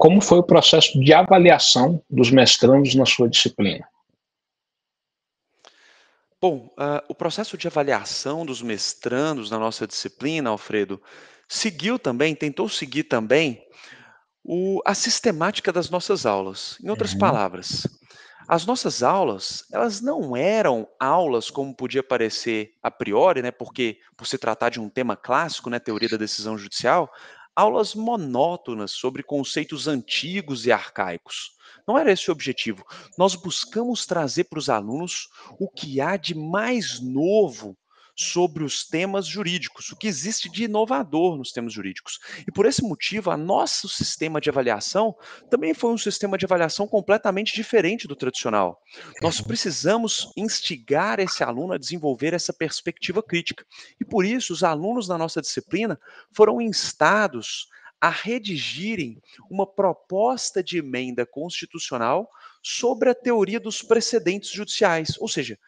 como foi o processo de avaliação dos mestrandos na sua disciplina? Bom, uh, o processo de avaliação dos mestrandos na nossa disciplina, Alfredo, seguiu também, tentou seguir também o, a sistemática das nossas aulas. Em outras uhum. palavras, as nossas aulas, elas não eram aulas como podia parecer a priori, né? Porque por se tratar de um tema clássico, né, teoria da decisão judicial, aulas monótonas sobre conceitos antigos e arcaicos. Não era esse o objetivo. Nós buscamos trazer para os alunos o que há de mais novo sobre os temas jurídicos, o que existe de inovador nos temas jurídicos. E por esse motivo, a nosso sistema de avaliação também foi um sistema de avaliação completamente diferente do tradicional. Nós uhum. precisamos instigar esse aluno a desenvolver essa perspectiva crítica. E por isso, os alunos da nossa disciplina foram instados a redigirem uma proposta de emenda constitucional sobre a teoria dos precedentes judiciais, ou seja,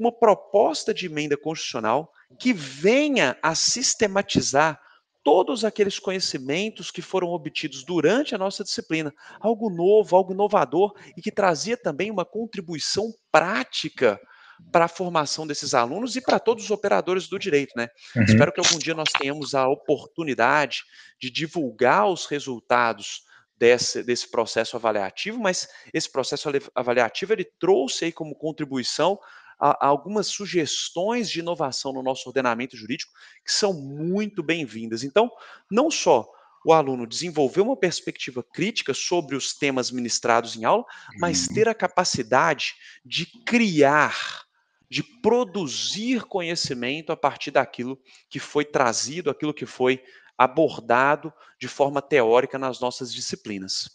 uma proposta de emenda constitucional que venha a sistematizar todos aqueles conhecimentos que foram obtidos durante a nossa disciplina, algo novo, algo inovador e que trazia também uma contribuição prática para a formação desses alunos e para todos os operadores do direito, né? Uhum. Espero que algum dia nós tenhamos a oportunidade de divulgar os resultados desse, desse processo avaliativo, mas esse processo avaliativo ele trouxe aí como contribuição algumas sugestões de inovação no nosso ordenamento jurídico que são muito bem-vindas. Então, não só o aluno desenvolver uma perspectiva crítica sobre os temas ministrados em aula, mas uhum. ter a capacidade de criar, de produzir conhecimento a partir daquilo que foi trazido, aquilo que foi abordado de forma teórica nas nossas disciplinas.